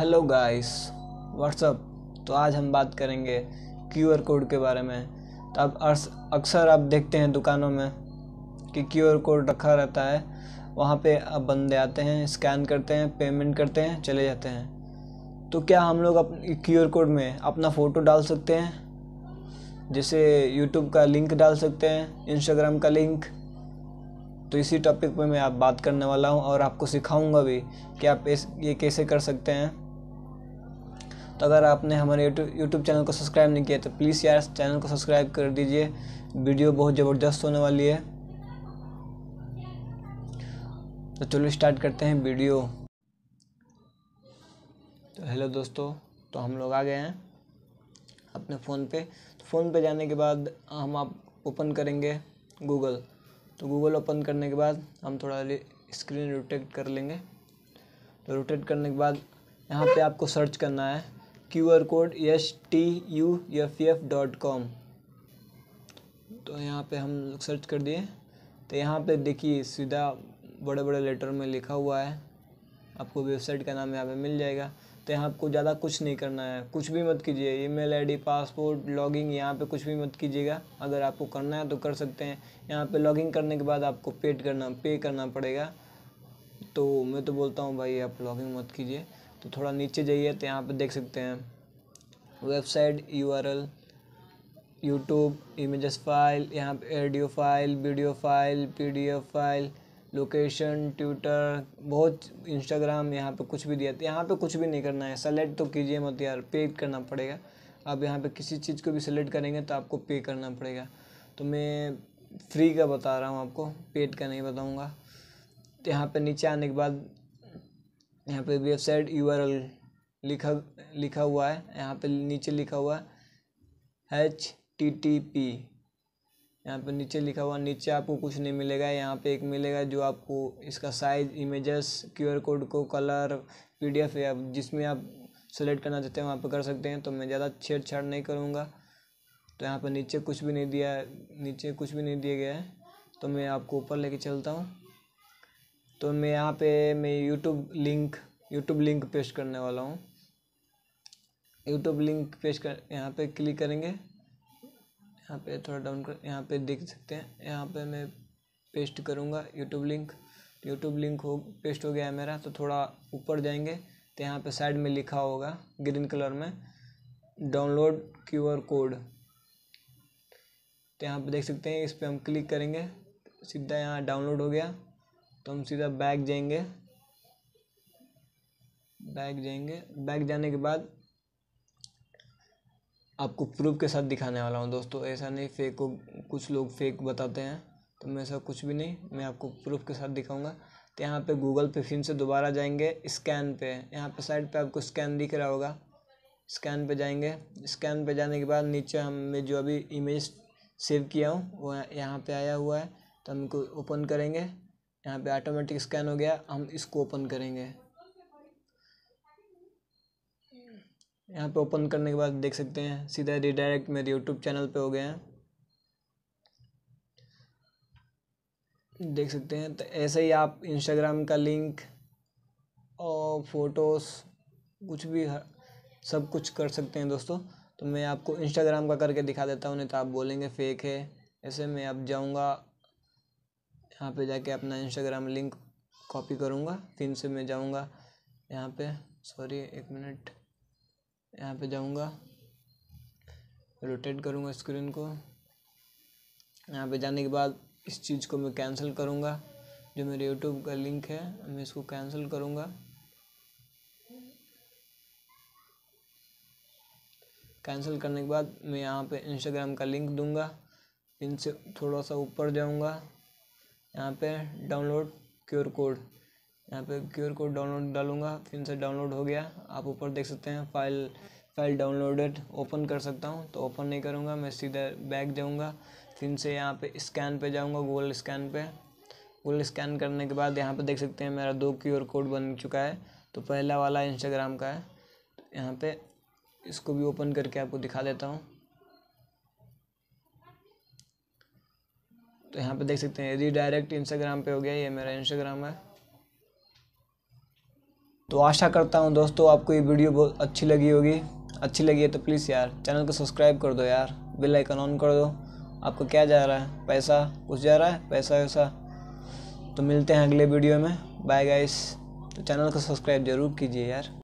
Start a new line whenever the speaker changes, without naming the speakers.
hello guys what's up तो आज हम बात करेंगे क्यू आर कोड के बारे में तो आप अक्सर आप देखते हैं दुकानों में कि क्यू आर कोड रखा रहता है वहाँ पे अब बंदे आते हैं स्कैन करते हैं पेमेंट करते हैं चले जाते हैं तो क्या हम लोग अपने क्यू आर कोड में अपना फ़ोटो डाल सकते हैं जैसे यूट्यूब का लिंक डाल सकते हैं इंस्टाग्राम का लिंक तो इसी टॉपिक पे मैं आप बात करने वाला हूँ और आपको सिखाऊंगा भी कि आप इस ये कैसे कर सकते हैं तो अगर आपने हमारे यूट्यूब यूट्यूब चैनल को सब्सक्राइब नहीं किया तो प्लीज़ यार चैनल को सब्सक्राइब कर दीजिए वीडियो बहुत ज़बरदस्त होने वाली है तो चलो स्टार्ट करते हैं वीडियो तो हेलो दोस्तों तो हम लोग आ गए हैं अपने फ़ोन पे तो फ़ोन पे जाने के बाद हम आप ओपन करेंगे गूगल तो गूगल ओपन करने के बाद हम थोड़ा स्क्रीन रोटेट कर लेंगे तो रोटेट करने के बाद यहाँ पे आपको सर्च करना है Q R code S T U F F dot com तो यहाँ पे हम लोग सर्च कर दिए तो यहाँ पे देखिए सीधा बड़े बड़े लेटर में लिखा हुआ है आपको वेबसाइट का नाम यहाँ पे मिल जाएगा तो यहाँ आपको ज़्यादा कुछ नहीं करना है कुछ भी मत कीजिए ईमेल आईडी पासपोर्ट लॉगिंग यहाँ पे कुछ भी मत कीजिएगा अगर आपको करना है तो कर सकते हैं यहाँ पे लॉगिंग करने के बाद आपको पेड करना पे करना पड़ेगा तो मैं तो बोलता हूँ भाई आप लॉगिंग मत कीजिए तो थोड़ा नीचे जाइए तो यहाँ पर देख सकते हैं website U R L YouTube image file यहाँ पे audio file video file PDF file location Twitter बहुत इंस्टाग्राम यहाँ पे कुछ भी दिया था तो यहाँ पे कुछ भी नहीं करना है सेलेक्ट तो कीजिए मत यार पे करना पड़ेगा आप यहाँ पे किसी चीज़ को भी सेलेक्ट करेंगे तो आपको पे करना पड़ेगा तो मैं फ्री का बता रहा हूँ आपको पेड का नहीं बताऊँगा तो यहाँ पर नीचे आने के बाद यहाँ पे वेबसाइट यू आर एल लिखा लिखा हुआ है यहाँ पे नीचे लिखा हुआ है एच टी टी पी यहाँ पर नीचे लिखा हुआ नीचे आपको कुछ नहीं मिलेगा यहाँ पे एक मिलेगा जो आपको इसका साइज इमेजेस क्यूआर कोड को कलर पीडीएफ या जिसमें आप सेलेक्ट करना चाहते हैं वहाँ पर कर सकते हैं तो मैं ज़्यादा छेड़छाड़ नहीं करूँगा तो यहाँ पर नीचे कुछ भी नहीं दिया नीचे कुछ भी नहीं दिया गया है तो मैं आपको ऊपर लेके चलता हूँ तो मैं यहाँ पे मैं YouTube link YouTube link paste करने वाला हूँ यूट्यूब लिंक पेस्ट कर यहाँ पे क्लिक करेंगे यहाँ पे थोड़ा डाउन कर यहाँ पे देख सकते हैं यहाँ पे मैं पेस्ट करूँगा यूट्यूब लिंक यूट्यूब लिंक हो पेस्ट हो गया है मेरा तो थोड़ा ऊपर जाएंगे तो यहाँ पे साइड में लिखा होगा ग्रीन कलर में डाउनलोड आर कोड तो यहाँ पे देख सकते हैं इस पर हम क्लिक करेंगे सीधा यहाँ डाउनलोड हो गया तो हम सीधा बैग जाएंगे बैग जाएंगे बैग जाने के बाद आपको प्रूफ के साथ दिखाने वाला हूँ दोस्तों ऐसा नहीं फेक को कुछ लोग फेक बताते हैं तो मैं ऐसा कुछ भी नहीं मैं आपको प्रूफ के साथ दिखाऊंगा तो यहाँ पे गूगल पे फिर से दोबारा जाएंगे स्कैन पे यहाँ पे साइड पे आपको स्कैन दिख रहा होगा स्कैन पे जाएंगे स्कैन पे जाने के बाद नीचे हमें जो अभी इमेज सेव किया हूँ वो यहाँ पर आया हुआ है तो हमको ओपन करेंगे यहाँ पे ऑटोमेटिक स्कैन हो गया हम इसको ओपन करेंगे यहाँ पे ओपन करने के बाद देख सकते हैं सीधा रिडायरेक्ट मेरे यूट्यूब चैनल पे हो गए हैं देख सकते हैं तो ऐसे ही आप इंस्टाग्राम का लिंक और फ़ोटोस कुछ भी सब कुछ कर सकते हैं दोस्तों तो मैं आपको इंस्टाग्राम का करके दिखा देता हूँ नहीं तो आप बोलेंगे फेक है ऐसे मैं अब जाऊँगा यहाँ पे जाके अपना इंस्टाग्राम लिंक कॉपी करूँगा फिर से मैं जाऊँगा यहाँ पे सॉरी एक मिनट यहाँ पे जाऊँगा रोटेट करूँगा स्क्रीन को यहाँ पे जाने के बाद इस चीज़ को मैं कैंसिल करूँगा जो मेरे यूट्यूब का लिंक है मैं इसको कैंसिल करूँगा कैंसिल करने के बाद मैं यहाँ पे इंस्टाग्राम का लिंक दूंगा इनसे थोड़ा सा ऊपर जाऊँगा यहाँ पे डाउनलोड क्यूर कोड यहाँ पे क्यूर कोड डाउनलोड डालूंगा फिर से डाउनलोड हो गया आप ऊपर देख सकते हैं फाइल फाइल डाउनलोडेड ओपन कर सकता हूँ तो ओपन नहीं करूँगा मैं सीधे बैग जाऊँगा फिर से यहाँ पे स्कैन पे जाऊँगा गूगल स्कैन पे गूगल स्कैन करने के बाद यहाँ पे देख सकते हैं मेरा दो क्यूर कोड बन चुका है तो पहला वाला इंस्टाग्राम का है यहाँ पे इसको भी ओपन करके आपको दिखा देता हूँ तो यहाँ पे देख सकते हैं रीडायरेक्ट इंस्टाग्राम पे हो गया ये मेरा इंस्टाग्राम है तो आशा करता हूँ दोस्तों आपको ये वीडियो बहुत अच्छी लगी होगी अच्छी लगी है तो प्लीज़ यार चैनल को सब्सक्राइब कर दो यार बिल आइकन ऑन कर दो आपको क्या जा रहा है पैसा कुछ जा रहा है पैसा वैसा तो मिलते हैं अगले वीडियो में बाय गाइस तो चैनल को सब्सक्राइब ज़रूर कीजिए यार